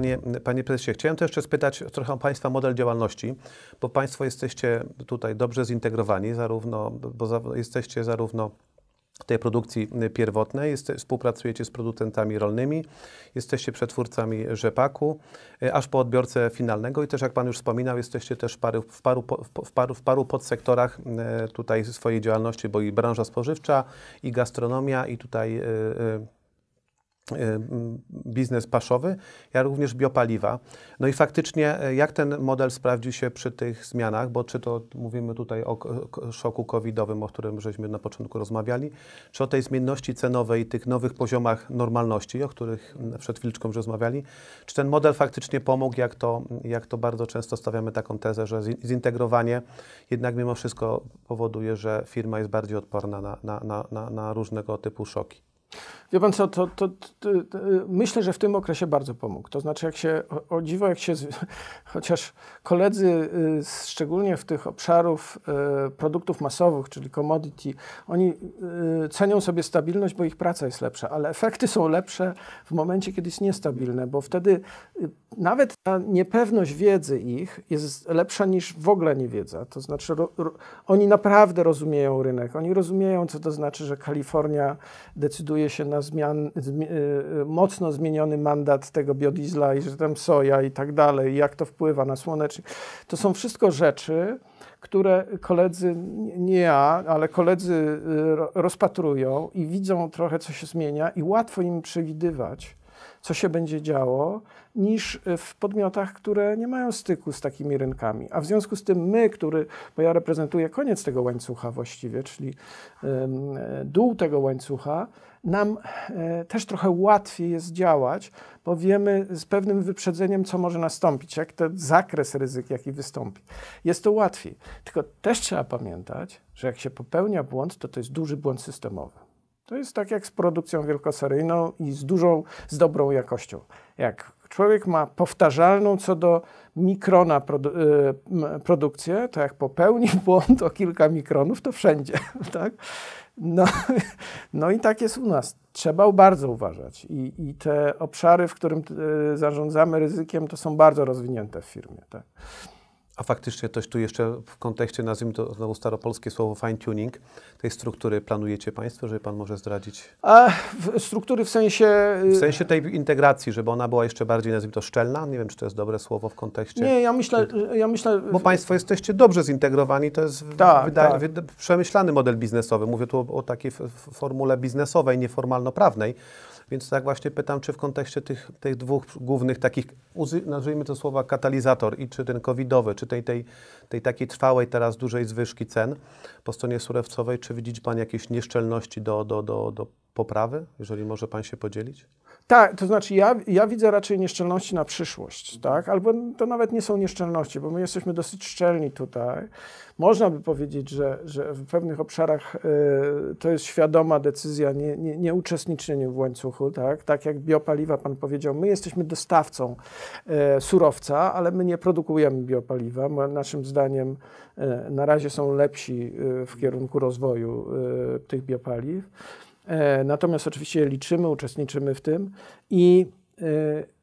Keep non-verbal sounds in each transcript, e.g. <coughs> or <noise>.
panie, panie prezesie. Chciałem też jeszcze spytać trochę o państwa model działalności, bo państwo jesteście tutaj dobrze zintegrowani, zarówno, bo za, jesteście zarówno tej produkcji pierwotnej, jest, współpracujecie z producentami rolnymi, jesteście przetwórcami rzepaku, e, aż po odbiorcę finalnego i też jak Pan już wspominał, jesteście też paru, w, paru, w, paru, w paru podsektorach e, tutaj swojej działalności, bo i branża spożywcza, i gastronomia, i tutaj... Yy, Y, biznes paszowy, jak również biopaliwa. No i faktycznie, e, jak ten model sprawdził się przy tych zmianach, bo czy to mówimy tutaj o szoku covidowym, o którym żeśmy na początku rozmawiali, czy o tej zmienności cenowej, tych nowych poziomach normalności, o których przed chwileczką rozmawiali, czy ten model faktycznie pomógł, jak to, jak to bardzo często stawiamy taką tezę, że zintegrowanie jednak mimo wszystko powoduje, że firma jest bardziej odporna na, na, na, na różnego typu szoki. Wie pan co, to, to, to, to, myślę, że w tym okresie bardzo pomógł. To znaczy, jak się, o, o dziwo, jak się, <laughs> chociaż koledzy, y, szczególnie w tych obszarów y, produktów masowych, czyli commodity, oni y, cenią sobie stabilność, bo ich praca jest lepsza, ale efekty są lepsze w momencie, kiedy jest niestabilne, bo wtedy y, nawet ta niepewność wiedzy ich jest lepsza niż w ogóle niewiedza. To znaczy, ro, ro, oni naprawdę rozumieją rynek, oni rozumieją, co to znaczy, że Kalifornia decyduje decyduje się na zmian, zmi e, e, mocno zmieniony mandat tego biodizla i że tam soja i tak dalej, jak to wpływa na słonecznik. To są wszystko rzeczy, które koledzy, nie ja, ale koledzy e, rozpatrują i widzą trochę, co się zmienia i łatwo im przewidywać, co się będzie działo, niż e, w podmiotach, które nie mają styku z takimi rynkami. A w związku z tym my, który, bo ja reprezentuję koniec tego łańcucha właściwie, czyli e, dół tego łańcucha, nam e, też trochę łatwiej jest działać, bo wiemy z pewnym wyprzedzeniem, co może nastąpić, jak ten zakres ryzyk, jaki wystąpi. Jest to łatwiej. Tylko też trzeba pamiętać, że jak się popełnia błąd, to to jest duży błąd systemowy. To jest tak jak z produkcją wielkoseryjną i z dużą, z dobrą jakością. Jak człowiek ma powtarzalną co do mikrona produ y, produkcję, to jak popełni <laughs> błąd o kilka mikronów, to wszędzie. <laughs> Tak? No, <laughs> no i tak jest u nas. Trzeba bardzo uważać. I, i te obszary, w którym y, zarządzamy ryzykiem, to są bardzo rozwinięte w firmie. Tak? A faktycznie też tu jeszcze w kontekście, nazwijmy to znowu staropolskie słowo fine-tuning, tej struktury planujecie Państwo, żeby Pan może zdradzić? A, w, struktury w sensie... Y, w sensie tej integracji, żeby ona była jeszcze bardziej, nazwijmy to, szczelna? Nie wiem, czy to jest dobre słowo w kontekście... Nie, ja myślę... Czy... Ja myślę y, Bo Państwo jesteście dobrze zintegrowani, to jest tak, wyda... tak. Wyda... przemyślany model biznesowy. Mówię tu o, o takiej formule biznesowej, nieformalno-prawnej. Więc tak właśnie pytam, czy w kontekście tych, tych dwóch głównych takich, nazwijmy to słowa katalizator, i czy ten covidowy, czy tej, tej, tej takiej trwałej teraz dużej zwyżki cen po stronie surowcowej, czy widzi Pan jakieś nieszczelności do, do, do, do poprawy, jeżeli może Pan się podzielić? Tak, to znaczy ja, ja widzę raczej nieszczelności na przyszłość, tak? Albo to nawet nie są nieszczelności, bo my jesteśmy dosyć szczelni tutaj. Można by powiedzieć, że, że w pewnych obszarach y, to jest świadoma decyzja nie, nie, nie uczestniczenie w łańcuchu, tak? Tak jak biopaliwa pan powiedział, my jesteśmy dostawcą y, surowca, ale my nie produkujemy biopaliwa. Naszym zdaniem y, na razie są lepsi w kierunku rozwoju tych biopaliw. E, natomiast oczywiście liczymy, uczestniczymy w tym i e,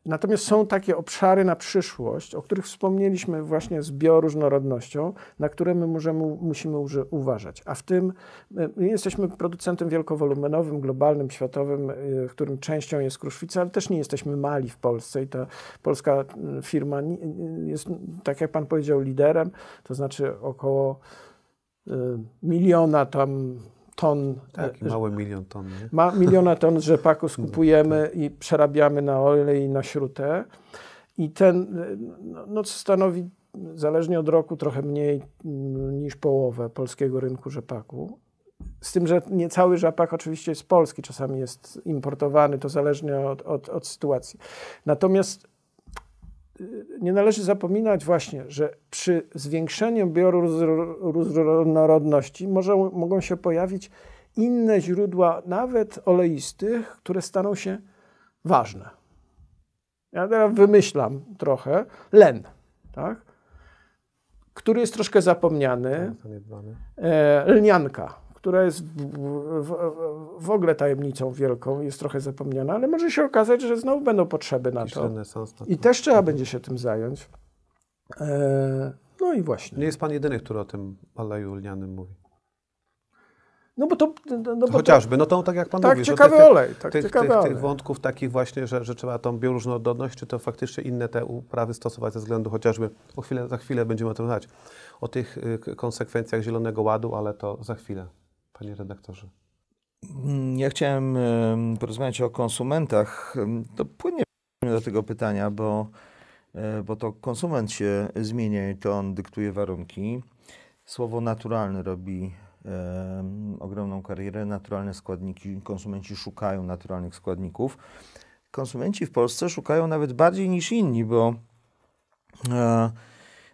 Natomiast są takie obszary na przyszłość, o których wspomnieliśmy właśnie z bioróżnorodnością, na które my możemy, musimy uważać. A w tym e, jesteśmy producentem wielkowolumenowym, globalnym, światowym, którym częścią jest Kruszwica, ale też nie jesteśmy mali w Polsce i ta polska firma jest, tak jak pan powiedział, liderem, to znaczy około miliona tam ton. Tak, e, małe milion ton. Ma miliona ton <laughs> rzepaku skupujemy tak. i przerabiamy na olej i na śrutę. I ten e, no, no, stanowi zależnie od roku trochę mniej mm, niż połowę polskiego rynku rzepaku. Z tym, że nie cały rzepak oczywiście jest polski, czasami jest importowany, to zależnie od, od, od sytuacji. Natomiast Y, nie należy zapominać właśnie, że przy zwiększeniu bioróżnorodności mogą się pojawić inne źródła, nawet oleistych, które staną się ważne. Ja teraz wymyślam trochę. Len, tak? który jest troszkę zapomniany. Tak, e, lnianka która jest w, w, w, ogóle tajemnicą wielką, jest trochę zapomniana, ale może się okazać, że znowu będą potrzeby na to. I też trzeba będzie się tym zająć. E, no i właśnie. Nie jest pan jedyny, który o tym aleju lnianym mówi. No bo to... No, no bo Chociażby, no to tak jak pan tak mówi. Ciekawy tych, olej, tak tych, ciekawy tych, olej. tych wątków takich właśnie, że, że trzeba tą bioróżnorodność, czy to faktycznie inne te uprawy stosować ze względu chociażby, o chwilę, za chwilę będziemy o tym znać, o tych y, konsekwencjach Zielonego Ładu, ale to za chwilę panie redaktorze? Ja chciałem porozmawiać o konsumentach. To płynie do tego pytania, bo, e, bo to konsument się zmienia i to on dyktuje warunki. Słowo naturalny robi e, ogromną karierę. Naturalne składniki, konsumenci szukają naturalnych składników. Konsumenci w Polsce szukają nawet bardziej niż inni, bo e,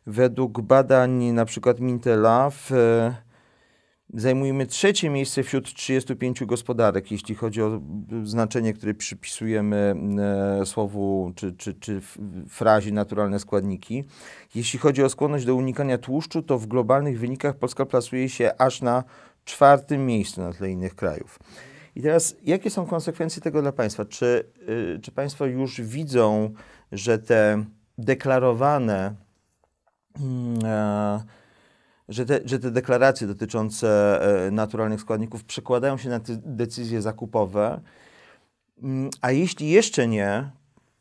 według badań na przykład Mintela w e, Zajmujemy trzecie miejsce wśród 35 gospodarek, jeśli chodzi o znaczenie, które przypisujemy e, słowu czy, czy, czy frazie naturalne składniki. Jeśli chodzi o skłonność do unikania tłuszczu, to w globalnych wynikach Polska plasuje się aż na czwartym miejscu na tle innych krajów. I teraz, jakie są konsekwencje tego dla Państwa? Czy, y, czy Państwo już widzą, że te deklarowane yy, że te, że te deklaracje dotyczące e, naturalnych składników przekładają się na te decyzje zakupowe. Mm, a jeśli jeszcze nie,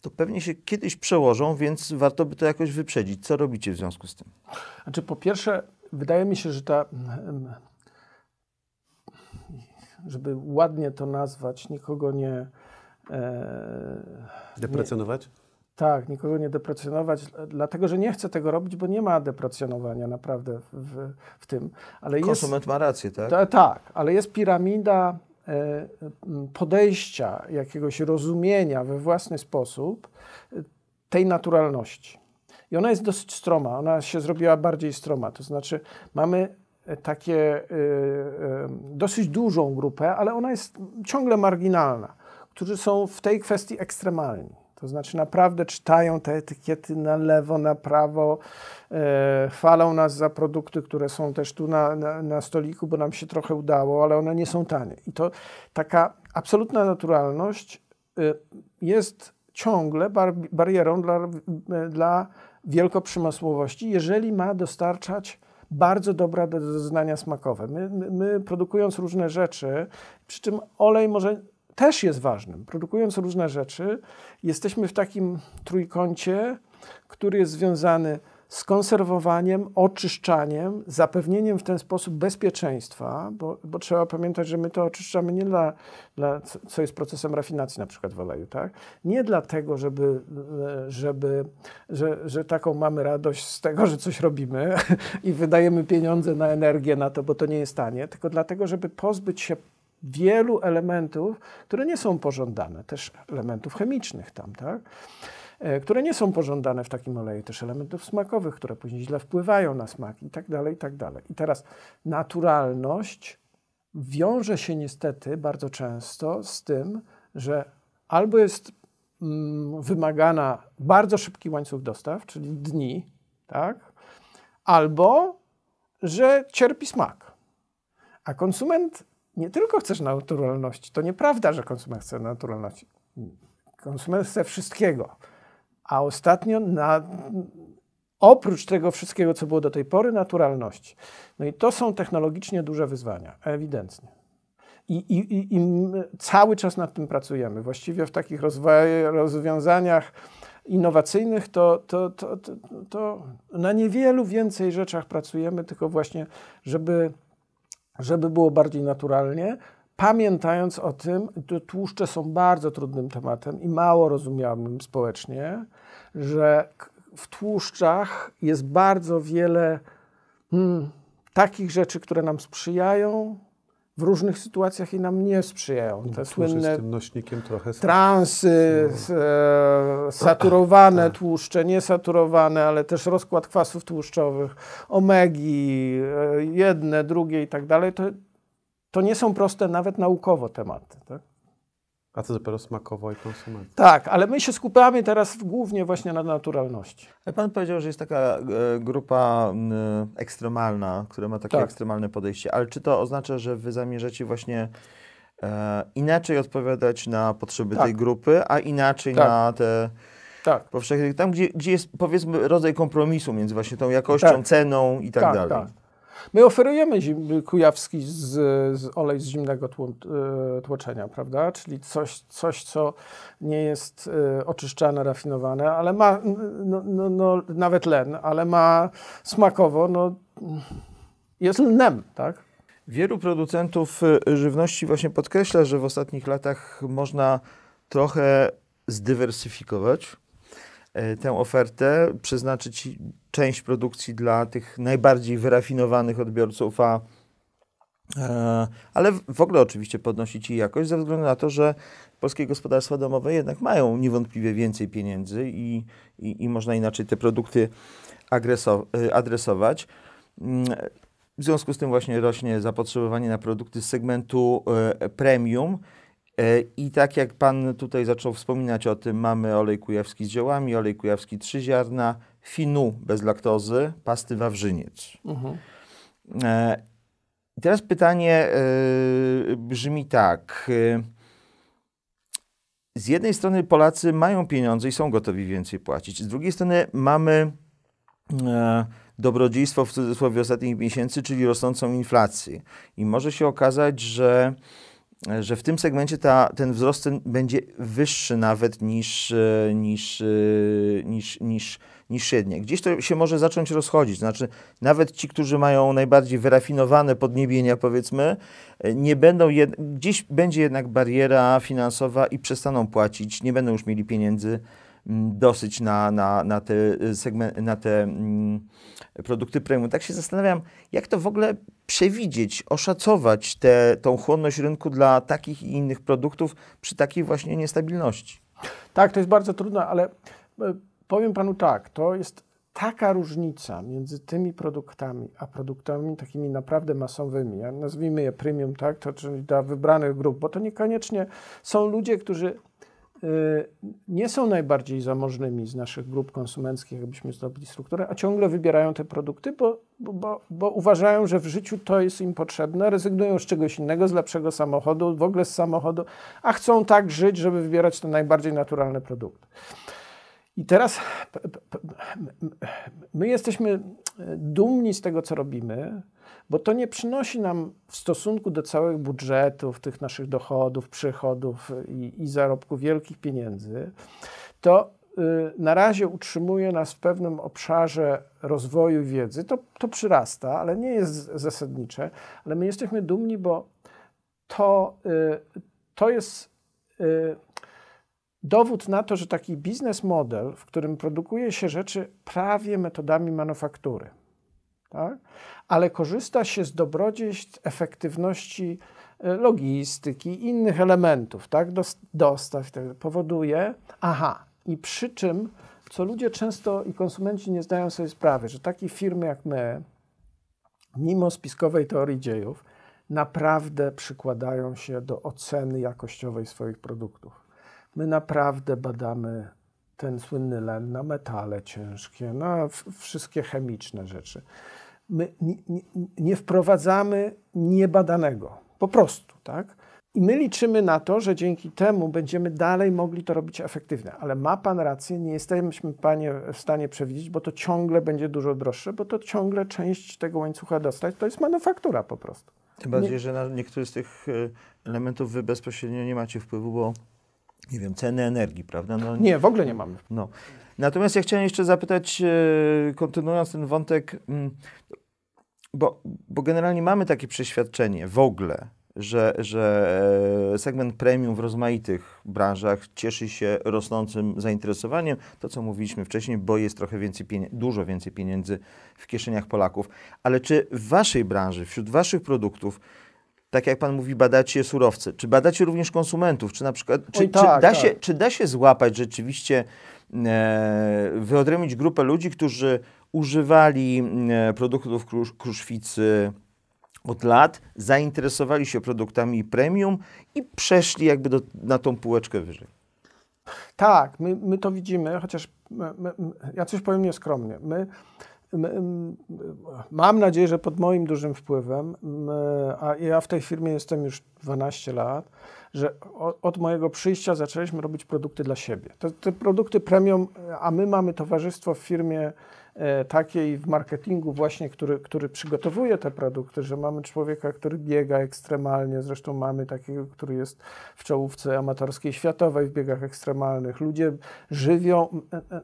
to pewnie się kiedyś przełożą, więc warto by to jakoś wyprzedzić. Co robicie w związku z tym? Znaczy, po pierwsze, wydaje mi się, że ta. Mm, żeby ładnie to nazwać, nikogo nie. E, Deprecjonować? Nie, tak, nikogo nie deprecjonować, dlatego że nie chcę tego robić, bo nie ma deprecjonowania naprawdę w, w tym. Ale Konsument jest, ma rację, tak? Ta, tak, ale jest piramida e, podejścia, jakiegoś rozumienia we własny sposób e, tej naturalności. I ona jest dosyć stroma, ona się zrobiła bardziej stroma. To znaczy, mamy e, takie dosyć dużą grupę, ale ona jest ciągle marginalna, którzy są w tej kwestii ekstremalni. To znaczy naprawdę czytają te etykiety na lewo, na prawo, e, chwalą nas za produkty, które są też tu na, na, na, stoliku, bo nam się trochę udało, ale one nie są tanie. I to taka absolutna naturalność e, jest ciągle bar, barierą dla, e, dla wielkoprzymysłowości, jeżeli ma dostarczać bardzo dobre doznania smakowe. My, my, my, produkując różne rzeczy, przy czym olej może też jest ważnym. Produkując różne rzeczy, jesteśmy w takim trójkącie, który jest związany z konserwowaniem, oczyszczaniem, zapewnieniem w ten sposób bezpieczeństwa, bo, bo, trzeba pamiętać, że my to oczyszczamy nie dla, dla, co jest procesem rafinacji na przykład w oleju, tak? Nie dlatego, żeby, żeby że, że taką mamy radość z tego, że coś robimy <laughs> i wydajemy pieniądze na energię na to, bo to nie jest tanie, tylko dlatego, żeby pozbyć się wielu elementów, które nie są pożądane, też elementów chemicznych tam, tak? E, które nie są pożądane w takim oleju, też elementów smakowych, które później źle wpływają na smak i tak dalej, i tak dalej. I teraz naturalność wiąże się niestety bardzo często z tym, że albo jest mm, wymagana bardzo szybki łańcuch dostaw, czyli dni, tak? albo że cierpi smak. A konsument nie tylko chcesz naturalności. To nieprawda, że konsument chce naturalności. Konsument chce wszystkiego. A ostatnio na, oprócz tego wszystkiego, co było do tej pory, naturalności. No i to są technologicznie duże wyzwania, ewidentnie. I, i, i cały czas nad tym pracujemy. Właściwie w takich rozwiązaniach innowacyjnych to, to, to, to, to na niewielu więcej rzeczach pracujemy, tylko właśnie, żeby żeby było bardziej naturalnie, pamiętając o tym, że tłuszcze są bardzo trudnym tematem i mało rozumianym społecznie, że w tłuszczach jest bardzo wiele hmm, takich rzeczy, które nam sprzyjają, w różnych sytuacjach i nam nie sprzyjają. Te słynne tym nośnikiem trochę transy, no. e, saturowane <coughs> tak. tłuszcze, niesaturowane, ale też rozkład kwasów tłuszczowych, omegi, e, jedne, drugie i tak dalej, to, to nie są proste nawet naukowo tematy. Tak? A co dopiero smakowo i konsumencko. Tak, ale my się skupiamy teraz głównie właśnie na naturalności. Pan powiedział, że jest taka e, grupa e, ekstremalna, która ma takie tak. ekstremalne podejście, ale czy to oznacza, że wy zamierzacie właśnie e, inaczej odpowiadać na potrzeby tak. tej grupy, a inaczej tak. na te tak. powszechne, tam gdzie, gdzie jest powiedzmy rodzaj kompromisu między właśnie tą jakością, tak. ceną i tak, tak dalej. Tak. My oferujemy kujawski z, z olej z zimnego e, tłoczenia, prawda? Czyli coś, coś co nie jest e, oczyszczane, rafinowane, ale ma no, no, no, nawet len, ale ma smakowo, no, jest lnem, tak? Wielu producentów e, żywności właśnie podkreśla, że w ostatnich latach można trochę zdywersyfikować E, tę ofertę, przeznaczyć część produkcji dla tych najbardziej wyrafinowanych odbiorców, a e, ale w ogóle oczywiście podnosić jej jakość ze względu na to, że polskie gospodarstwa domowe jednak mają niewątpliwie więcej pieniędzy i, i, i można inaczej te produkty e, adresować. Mm, w związku z tym właśnie rośnie zapotrzebowanie na produkty z segmentu premium. E, I tak jak Pan tutaj zaczął wspominać o tym, mamy olej kujawski z ziołami, olej kujawski trzy ziarna, finu bez laktozy, pasty wawrzyniec. Mhm. E, teraz pytanie e, brzmi tak. Z jednej strony Polacy mają pieniądze i są gotowi więcej płacić. Z drugiej strony mamy dobrodziejstwo w cudzysłowie ostatnich miesięcy, czyli rosnącą inflację. I może się okazać, że E, że w tym segmencie ta, ten wzrost będzie wyższy nawet niż, e, niż, e, niż, niż, niż średnie. Gdzieś to się może zacząć rozchodzić. Znaczy, nawet ci, którzy mają najbardziej wyrafinowane podniebienia, powiedzmy, nie będą, jed... gdzieś będzie jednak bariera finansowa i przestaną płacić, nie będą już mieli pieniędzy Mm, dosyć na, na, na te, y, segment, na te mm, produkty premium. Tak się zastanawiam, jak to w ogóle przewidzieć, oszacować te tą chłonność rynku dla takich i innych produktów przy takiej właśnie niestabilności. Tak, to jest bardzo trudne, ale e, powiem panu tak, to jest taka różnica między tymi produktami, a produktami takimi naprawdę masowymi, ja nazwijmy je premium, tak, to czyli dla wybranych grup, bo to niekoniecznie są ludzie, którzy Y, nie są najbardziej zamożnymi z naszych grup konsumenckich, jakbyśmy zdobyli strukturę, a ciągle wybierają te produkty, bo, bo, bo uważają, że w życiu to jest im potrzebne, rezygnują z czegoś innego, z lepszego samochodu, w ogóle z samochodu, a chcą tak żyć, żeby wybierać te najbardziej naturalne produkty. I teraz my jesteśmy e, dumni z tego, co robimy, bo to nie przynosi nam w stosunku do całych budżetów, tych naszych dochodów, przychodów i, i zarobków wielkich pieniędzy. To e, na razie utrzymuje nas w pewnym obszarze rozwoju wiedzy. To, to przyrasta, ale nie jest zasadnicze. Ale my jesteśmy dumni, bo to, e, to jest dowód na to, że taki biznes model, w którym produkuje się rzeczy prawie metodami manufaktury, tak? ale korzysta się z dobrodziejstw efektywności e, logistyki, innych elementów, tak? dostaw, tak, powoduje, aha, i przy czym, co ludzie często i konsumenci nie zdają sobie sprawy, że takie firmy jak my, mimo spiskowej teorii dziejów, naprawdę przykładają się do oceny jakościowej swoich produktów. My naprawdę badamy ten słynny len na metale ciężkie, na wszystkie chemiczne rzeczy. My nie, nie, nie wprowadzamy niebadanego, po prostu, tak? I my liczymy na to, że dzięki temu będziemy dalej mogli to robić efektywnie. Ale ma Pan rację, nie jesteśmy panie w stanie przewidzieć, bo to ciągle będzie dużo droższe, bo to ciągle część tego łańcucha dostać to jest manufaktura po prostu. Tym bardziej, nie... że na niektóre z tych e, elementów wy bezpośrednio nie macie wpływu, bo nie wiem, ceny energii, prawda? No, nie, w ogóle nie mamy. No. Natomiast ja chciałem jeszcze zapytać, e, kontynuując ten wątek, mm, bo, bo generalnie mamy takie przeświadczenie w ogóle, że, że e, segment premium w rozmaitych branżach cieszy się rosnącym zainteresowaniem. To, co mówiliśmy wcześniej, bo jest trochę więcej dużo więcej pieniędzy w kieszeniach Polaków. Ale czy w waszej branży, wśród waszych produktów, tak jak pan mówi, badacie surowce. Czy badacie również konsumentów? Czy na przykład, czy, Oj, tak, czy, da, tak. się, czy da się złapać rzeczywiście, e, wyodrębnić grupę ludzi, którzy używali e, produktów krusz, kruszwicy od lat, zainteresowali się produktami premium i przeszli jakby do, na tą półeczkę wyżej? Tak, my, my to widzimy, chociaż my, my, ja coś powiem nieskromnie. My Mam nadzieję, że pod moim dużym wpływem, a ja w tej firmie jestem już 12 lat, że od mojego przyjścia zaczęliśmy robić produkty dla siebie. Te, te produkty premium, a my mamy towarzystwo w firmie E, takiej w marketingu właśnie, który, który przygotowuje te produkty, że mamy człowieka, który biega ekstremalnie, zresztą mamy takiego, który jest w czołówce amatorskiej światowej w biegach ekstremalnych. Ludzie żywią,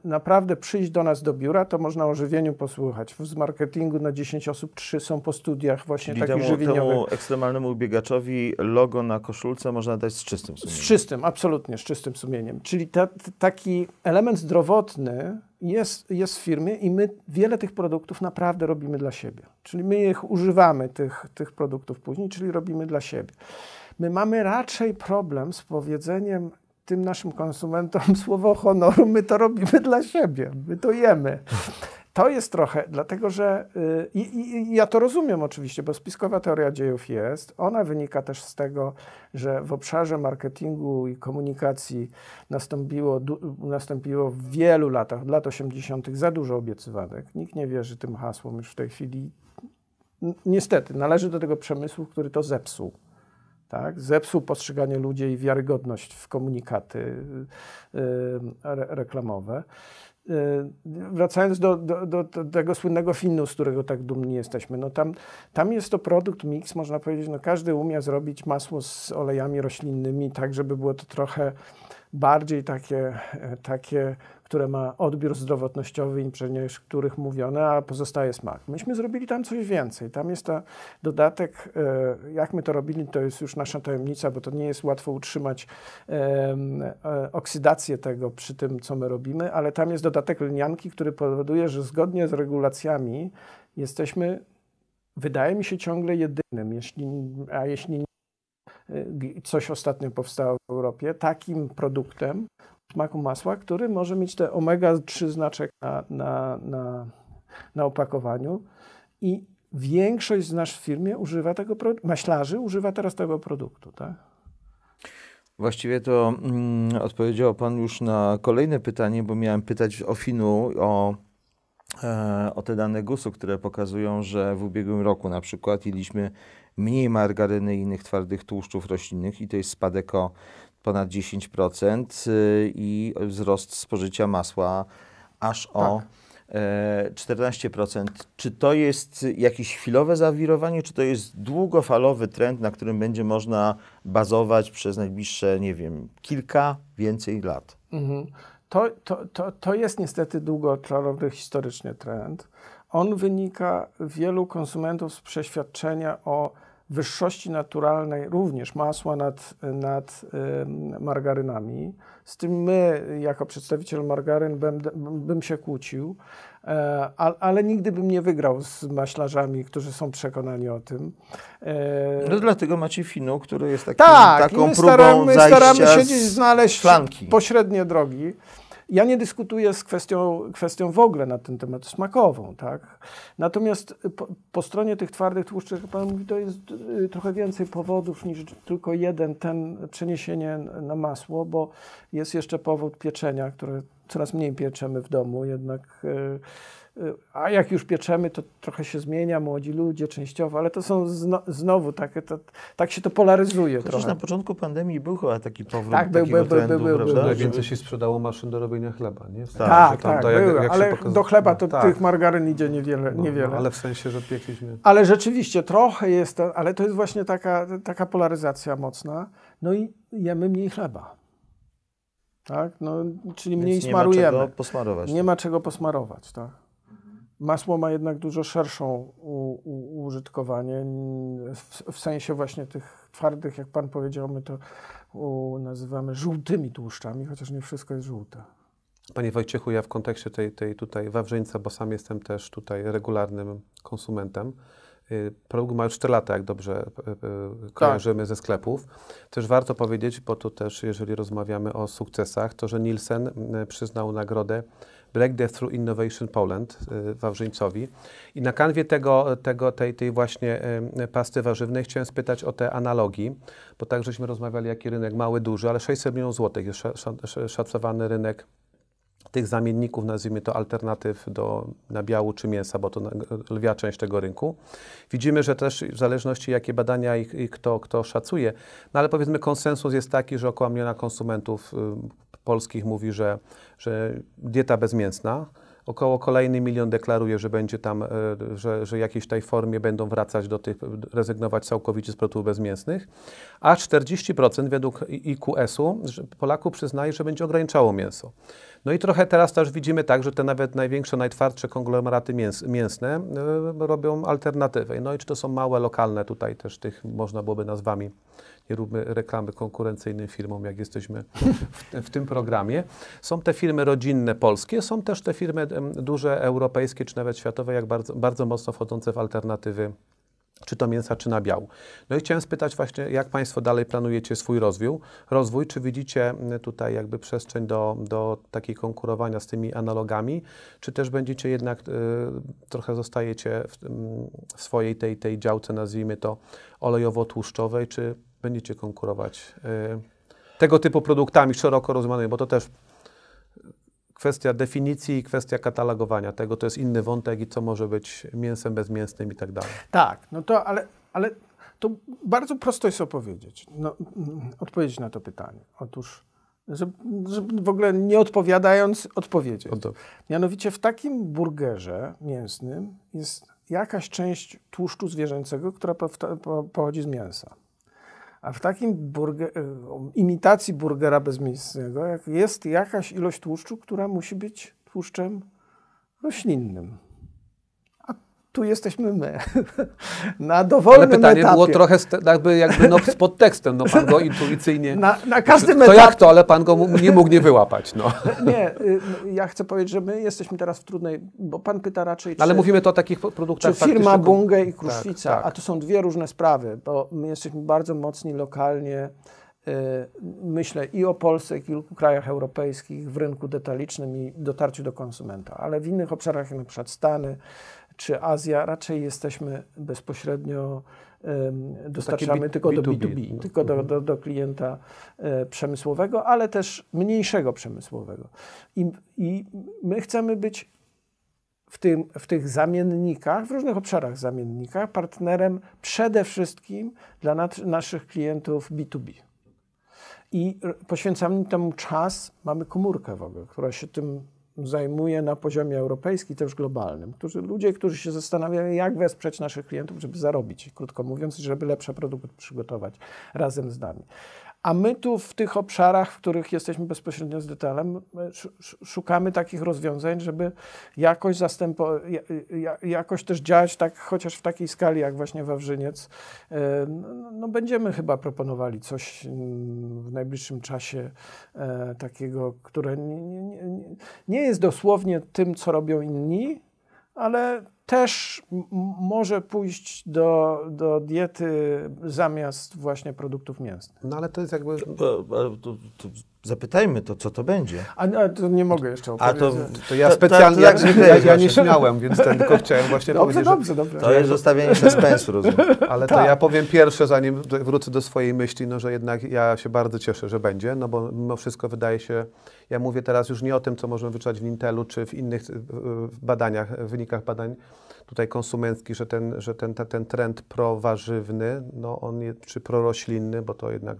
naprawdę przyjść do nas do biura, to można o żywieniu posłuchać. Z marketingu na 10 osób 3 są po studiach właśnie Czyli takich temu, żywieniowych. Temu ekstremalnemu biegaczowi logo na koszulce można dać z czystym sumieniem. Z czystym, absolutnie, z czystym sumieniem. Czyli ta, taki element zdrowotny, jest, jest w firmie i my wiele tych produktów naprawdę robimy dla siebie. Czyli my ich używamy, tych, tych produktów później, czyli robimy dla siebie. My mamy raczej problem z powiedzeniem tym naszym konsumentom <laughs> słowo honoru, my to robimy dla siebie, my to jemy to jest trochę, dlatego że y, i, i, ja to rozumiem oczywiście, bo spiskowa teoria dziejów jest. Ona wynika też z tego, że w obszarze marketingu i komunikacji nastąpiło, nastąpiło w wielu latach, lat 80., za dużo obiecywanek. Nikt nie wierzy tym hasłom już w tej chwili. Niestety, należy do tego przemysłu, który to zepsuł tak? zepsuł postrzeganie ludzi i wiarygodność w komunikaty y, y, reklamowe. Y, wracając do, do, do, tego słynnego Finnu, z którego tak dumni jesteśmy, no tam, tam jest to produkt miks, można powiedzieć, no każdy umie zrobić masło z olejami roślinnymi tak, żeby było to trochę bardziej takie, e, takie które ma odbiór zdrowotnościowy i niż których mówione, a pozostaje smak. Myśmy zrobili tam coś więcej. Tam jest ta dodatek, e, jak my to robili, to jest już nasza tajemnica, bo to nie jest łatwo utrzymać e, oksydację tego przy tym, co my robimy, ale tam jest dodatek lnianki, który powoduje, że zgodnie z regulacjami jesteśmy, wydaje mi się, ciągle jedynym, jeśli, a jeśli Y, coś ostatnio powstało w Europie, takim produktem smaku masła, który może mieć te omega-3 znaczek na, na, na, na opakowaniu i większość z nas w firmie używa tego produktu, maślarzy używa teraz tego produktu, tak? Właściwie to mm, odpowiedział Pan już na kolejne pytanie, bo miałem pytać o Finu, o E, o te dane GUS-u, które pokazują, że w ubiegłym roku na przykład jedliśmy mniej margaryny i innych twardych tłuszczów roślinnych i to jest spadek o ponad 10% y, i wzrost spożycia masła aż tak. E, o 14%. Czy to jest jakieś chwilowe zawirowanie, czy to jest długofalowy trend, na którym będzie można bazować przez najbliższe, nie wiem, kilka więcej lat? Mhm to, to, to, to jest niestety długotrwały historycznie trend. On wynika wielu konsumentów z przeświadczenia o wyższości naturalnej również masła nad, nad y, margarynami. Z tym my, jako przedstawiciel margaryn, bym, bym się kłócił, e, ale, ale nigdy bym nie wygrał z maślarzami, którzy są przekonani o tym. Y, no dlatego macie finu, który jest takim, tak, taką my próbą staramy, staramy się znaleźć flanki. pośrednie drogi. Ja nie dyskutuję z kwestią, kwestią w ogóle na ten temat smakową, tak? Natomiast po, po stronie tych twardych tłuszczów, jak Pan mówi, to jest y, trochę więcej powodów niż tylko jeden, ten przeniesienie na masło, bo jest jeszcze powód pieczenia, które coraz mniej pieczemy w domu, jednak... Yy, a jak już pieczemy, to trochę się zmienia, młodzi ludzie częściowo, ale to są zno, znowu takie, to, tak się to polaryzuje To trochę. na początku pandemii był chyba taki powrót tak, był, był, trendu, był, był, był, się sprzedało maszyn do robienia chleba, nie? tak, tak, jak, ale do chleba to tak. tych margaryn idzie niewiele. No, no niewiele. No, ale w sensie, że piekliśmy... Ale rzeczywiście, trochę jest, to, ale to jest właśnie taka, taka polaryzacja mocna. No i jemy mniej chleba. Tak? No, czyli Więc mniej smarujemy. Nie ma czego posmarować. Nie tak. ma czego posmarować, tak. Masło ma jednak dużo szerszą u, u, użytkowanie, w, w, sensie właśnie tych twardych, jak Pan powiedział, my to u, nazywamy żółtymi tłuszczami, chociaż nie wszystko jest żółte. Panie Wojciechu, ja w kontekście tej, tej tutaj Wawrzyńca, bo sam jestem też tutaj regularnym konsumentem, y, Produkt ma już 4 lata, jak dobrze y, y, tak. kojarzymy tak. ze sklepów. Też warto powiedzieć, bo to też, jeżeli rozmawiamy o sukcesach, to że Nielsen przyznał nagrodę Breakthrough Through Innovation Poland y, Wawrzyńcowi. I na kanwie tego, tego, tej, tej właśnie y, pasty warzywnej chciałem spytać o te analogii, bo tak żeśmy rozmawiali, jaki rynek mały, duży, ale 600 milionów złotych jest szacowany rynek tych zamienników, nazwijmy to alternatyw do nabiału czy mięsa, bo to lwia część tego rynku. Widzimy, że też w zależności jakie badania i, i kto, kto szacuje, no ale powiedzmy konsensus jest taki, że około miliona konsumentów y, polskich mówi, że, że dieta bezmięsna, Około kolejny milion deklaruje, że będzie tam, e, że, że jakiejś tej formie będą wracać do tych, rezygnować całkowicie z produktów bezmięsnych, a 40% według IQS-u Polaków przyznaje, że będzie ograniczało mięso. No i trochę teraz też widzimy tak, że te nawet największe, najtwardsze konglomeraty mięs mięsne e, robią alternatywę. No i czy to są małe, lokalne tutaj też tych, można byłoby nazwami nie róbmy reklamy konkurencyjnym firmom, jak jesteśmy <laughs> w, w, tym programie. Są te firmy rodzinne polskie, są też te firmy duże europejskie czy nawet światowe, jak bardzo, bardzo mocno wchodzące w alternatywy czy to mięsa, czy nabiał No i chciałem spytać właśnie, jak Państwo dalej planujecie swój rozwój, rozwój czy widzicie tutaj jakby przestrzeń do, do takiej konkurowania z tymi analogami, czy też będziecie jednak, y, trochę zostajecie w, w, swojej tej, tej działce, nazwijmy to olejowo-tłuszczowej, czy będziecie konkurować y, tego typu produktami szeroko rozumianymi, bo to też kwestia definicji i kwestia katalogowania tego, to jest inny wątek i co może być mięsem bezmięsnym i tak dalej. Tak, no to ale, ale to bardzo prosto jest opowiedzieć, no, odpowiedzieć na to pytanie. Otóż, żeby, w ogóle nie odpowiadając, odpowiedzieć. O, no Mianowicie w takim burgerze mięsnym jest jakaś część tłuszczu zwierzęcego, która po, po, pochodzi z mięsa. A w takim y, imitacji burgera bezmięsnego jest jakaś ilość tłuszczu, która musi być tłuszczem roślinnym tu jesteśmy my. <laughs> Na dowolnym Ale pytanie etapie. było trochę jakby, jakby no, z podtekstem, no pan go intuicyjnie... Na, na każdym etapie. To jak to, ale pan go nie mógł nie wyłapać, no. <laughs> Nie, y, ja chcę powiedzieć, że my jesteśmy teraz w trudnej, bo pan pyta raczej, czy, Ale mówimy to o takich produktach Czy firma Bungę i tak, Kruszwica, tak, tak. a to są dwie różne sprawy, bo my jesteśmy bardzo mocni lokalnie, y, myślę i o Polsce, i kilku krajach europejskich w rynku detalicznym i dotarciu do konsumenta, ale w innych obszarach, jak na przykład Stany, czy Azja, raczej jesteśmy bezpośrednio dostarczamy tylko do B2B, no. tylko do, mhm. do, do klienta e, przemysłowego, ale też mniejszego przemysłowego. I, I, my chcemy być w, tym, w tych zamiennikach, w różnych obszarach zamiennikach, partnerem przede wszystkim dla nat, naszych klientów B2B. I poświęcamy temu czas, mamy komórkę w ogóle, która się tym zajmuje na poziomie europejskim, też globalnym. Którzy, ludzie, którzy się zastanawiają, jak wesprzeć naszych klientów, żeby zarobić, krótko mówiąc, żeby lepsze produkty przygotować razem z nami. A my tu w tych obszarach, w których jesteśmy bezpośrednio z detalem, szukamy takich rozwiązań, żeby jakoś zastępo, jakoś też działać tak, chociaż w takiej skali jak właśnie Wawrzyniec. E, no, no będziemy chyba proponowali coś mm, w najbliższym czasie e, takiego, które nie, nie, nie jest dosłownie tym, co robią inni, ale też może pójść do, do diety zamiast właśnie produktów mięsnych. No ale to jest jakby... To, to, to, zapytajmy to, co to będzie. A, a to nie mogę jeszcze opowiedzieć. A to, to ja specjalnie, jak zwykle, ja, ja nie śmiałem, więc ten, tylko chciałem właśnie dobrze, powiedzieć, dobrze, że, dobrze. To jest zostawienie <laughs> suspensu, rozumiem. Ale to ja tak. powiem pierwsze, zanim wrócę do swojej myśli, no że jednak ja się bardzo cieszę, że będzie, no bo mimo wszystko wydaje się, ja mówię teraz już nie o tym, co możemy wyczytać w Intelu czy w innych badaniach, wynikach badań, tutaj konsumencki, że ten, że ten, ten trend prowarzywny, no on jest, czy proroślinny, bo to jednak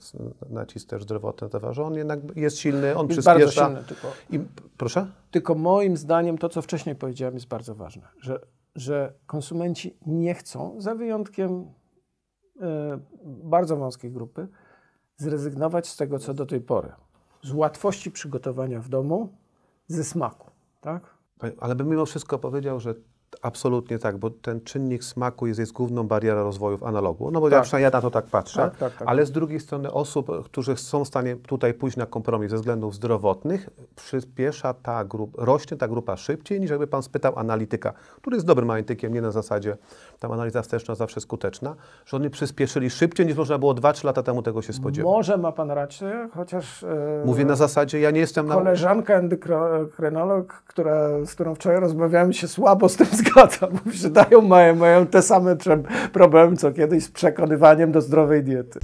nacisk też zdrowotny zaważa, on jednak jest silny, on jest przyspiesza. Bardzo silny, tylko, I, proszę? Tylko moim zdaniem to, co wcześniej powiedziałem, jest bardzo ważne, że, że konsumenci nie chcą, za wyjątkiem y, bardzo wąskiej grupy, zrezygnować z tego, co do tej pory. Z łatwości przygotowania w domu, ze smaku, tak? Ale bym mimo wszystko powiedział, że Absolutnie tak, bo ten czynnik smaku jest, jest główną barierą rozwoju w analogu. No bo tak. ja przynajmniej ja na to tak patrzę. Tak, tak, tak. Ale z drugiej strony osób, którzy są w stanie tutaj pójść na kompromis ze względów zdrowotnych, przyspiesza ta grupa, rośnie ta grupa szybciej niż jakby pan spytał analityka, który jest dobrym analitykiem, nie na zasadzie, tam analiza wsteczna zawsze skuteczna, że oni przyspieszyli szybciej niż można było 2-3 lata temu tego się spodziewać. Może ma pan rację, chociaż... Yy, Mówię na zasadzie, ja nie jestem... Koleżanka na... endokrynolog, która, z którą wczoraj rozmawiałem, się słabo z tym względem zgadza, bo przydają, mają, mają te same problemy, co kiedyś z przekonywaniem do zdrowej diety.